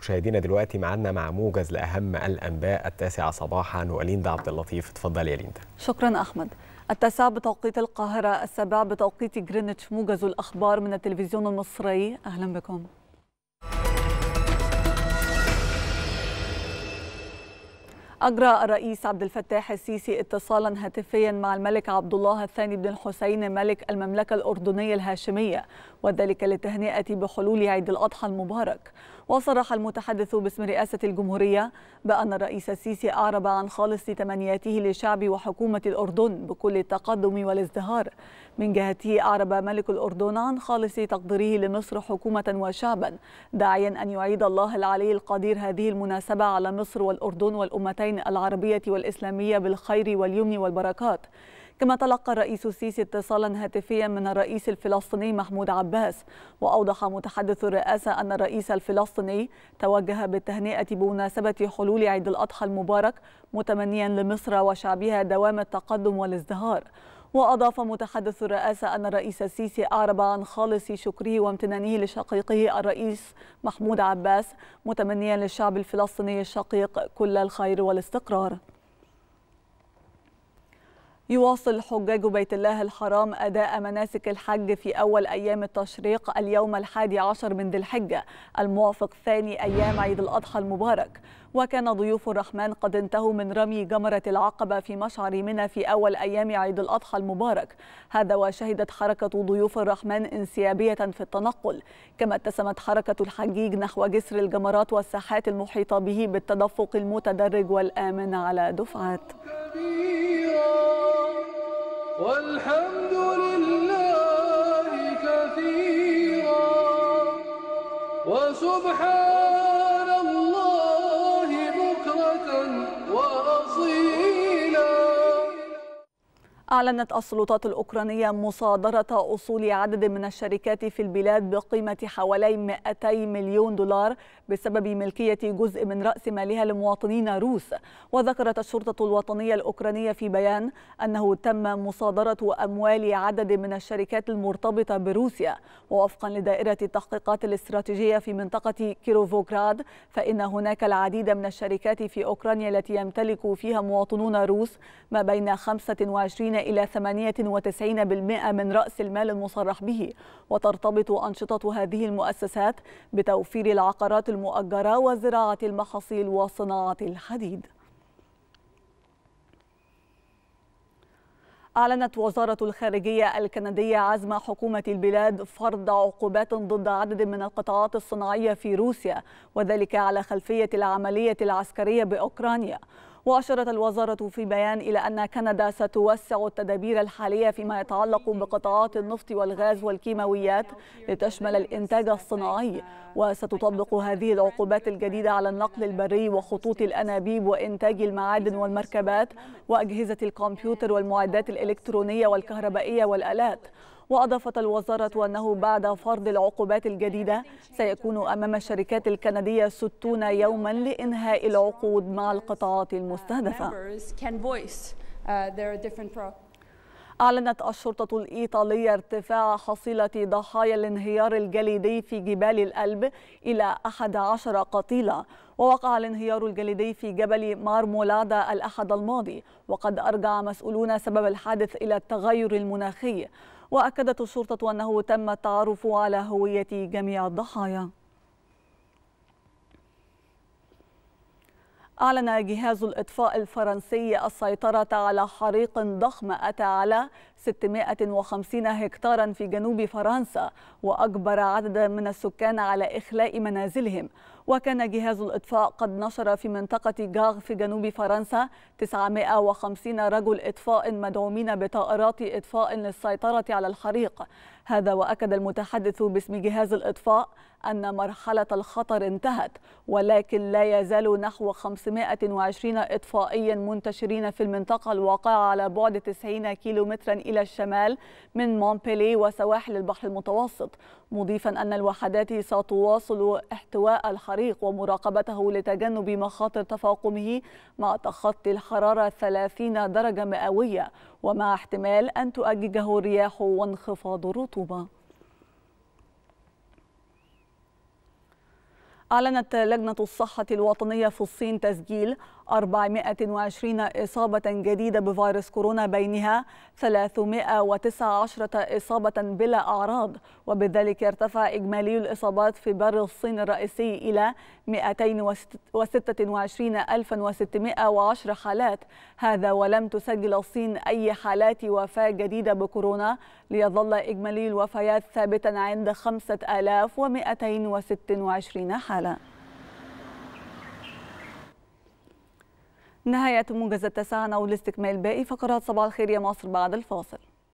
مشاهدينا دلوقتي معنا مع موجز لأهم الأنباء التاسعة صباحا وليندا عبد اللطيف اتفضلي يا ليندا شكرا أحمد التاسعة بتوقيت القاهرة السابعة بتوقيت جرينتش موجز الأخبار من التلفزيون المصري أهلا بكم أجرى الرئيس عبد الفتاح السيسي اتصالا هاتفيا مع الملك عبد الله الثاني بن الحسين ملك المملكة الأردنية الهاشمية وذلك للتهنئة بحلول عيد الأضحى المبارك وصرح المتحدث باسم رئاسة الجمهورية بأن الرئيس السيسي أعرب عن خالص تمنياته لشعب وحكومة الأردن بكل التقدم والازدهار من جهته أعرب ملك الأردن عن خالص تقديره لمصر حكومة وشعبا داعيا أن يعيد الله العلي القدير هذه المناسبة على مصر والأردن والأمتين العربية والإسلامية بالخير واليمن والبركات كما تلقى الرئيس السيسي اتصالا هاتفيا من الرئيس الفلسطيني محمود عباس وأوضح متحدث الرئاسة أن الرئيس الفلسطيني توجه بالتهنئة بمناسبة حلول عيد الأضحى المبارك متمنيا لمصر وشعبها دوام التقدم والازدهار وأضاف متحدث الرئاسة أن الرئيس السيسي أعرب عن خالص شكره وامتنانه لشقيقه الرئيس محمود عباس متمنيا للشعب الفلسطيني الشقيق كل الخير والاستقرار يواصل حجاج بيت الله الحرام أداء مناسك الحج في أول أيام التشريق اليوم الحادي عشر من ذي الحجة الموافق ثاني أيام عيد الأضحى المبارك وكان ضيوف الرحمن قد انتهوا من رمي جمرة العقبة في مشعر منى في أول أيام عيد الأضحى المبارك هذا وشهدت حركة ضيوف الرحمن انسيابية في التنقل كما اتسمت حركة الحجيج نحو جسر الجمرات والساحات المحيطة به بالتدفق المتدرج والآمن على دفعات والحمد لله كثيرا وسبحان أعلنت السلطات الأوكرانية مصادرة أصول عدد من الشركات في البلاد بقيمة حوالي 200 مليون دولار بسبب ملكية جزء من رأس مالها لمواطنين روس وذكرت الشرطة الوطنية الأوكرانية في بيان أنه تم مصادرة أموال عدد من الشركات المرتبطة بروسيا ووفقا لدائرة التحقيقات الاستراتيجية في منطقة كيروفوغراد فإن هناك العديد من الشركات في أوكرانيا التي يمتلك فيها مواطنون روس ما بين 25 إلى 98% من رأس المال المصرح به وترتبط أنشطة هذه المؤسسات بتوفير العقارات المؤجرة وزراعة المحاصيل وصناعة الحديد أعلنت وزارة الخارجية الكندية عزم حكومة البلاد فرض عقوبات ضد عدد من القطاعات الصناعية في روسيا وذلك على خلفية العملية العسكرية بأوكرانيا وأشارت الوزارة في بيان إلى أن كندا ستوسع التدابير الحالية فيما يتعلق بقطاعات النفط والغاز والكيماويات لتشمل الإنتاج الصناعي وستطبق هذه العقوبات الجديدة على النقل البري وخطوط الأنابيب وإنتاج المعادن والمركبات وأجهزة الكمبيوتر والمعدات الإلكترونية والكهربائية والآلات وأضافت الوزارة أنه بعد فرض العقوبات الجديدة سيكون أمام الشركات الكندية 60 يوما لإنهاء العقود مع القطاعات المستهدفة uh, أعلنت الشرطة الإيطالية ارتفاع حصيلة ضحايا الانهيار الجليدي في جبال الألب إلى 11 قتيلا ووقع الانهيار الجليدي في جبل مارمولادا الأحد الماضي وقد أرجع مسؤولون سبب الحادث إلى التغير المناخي وأكدت الشرطة أنه تم التعرف على هوية جميع الضحايا أعلن جهاز الإطفاء الفرنسي السيطرة على حريق ضخم أتى على 650 هكتارا في جنوب فرنسا وأجبر عددا من السكان على إخلاء منازلهم وكان جهاز الإطفاء قد نشر في منطقة جاغ في جنوب فرنسا 950 رجل إطفاء مدعومين بطائرات إطفاء للسيطرة على الحريق هذا وأكد المتحدث باسم جهاز الإطفاء أن مرحلة الخطر انتهت ولكن لا يزال نحو 50 520 إطفائيا منتشرين في المنطقة الواقعة على بعد 90 كيلومترا إلى الشمال من مونبيلي وسواحل البحر المتوسط مضيفا أن الوحدات ستواصل احتواء الحريق ومراقبته لتجنب مخاطر تفاقمه مع تخطي الحرارة 30 درجة مئوية ومع احتمال أن تؤججه الرياح وانخفاض الرطوبة أعلنت لجنة الصحة الوطنية في الصين تسجيل 420 إصابة جديدة بفيروس كورونا بينها 319 إصابة بلا أعراض وبذلك ارتفع إجمالي الإصابات في بر الصين الرئيسي إلى 226610 حالات هذا ولم تسجل الصين أي حالات وفاة جديدة بكورونا ليظل إجمالي الوفيات ثابتا عند 5226 حالة تعالى نهاية موجز التسعة نول استكمال باقي فقرات صباح الخير يا مصر بعد الفاصل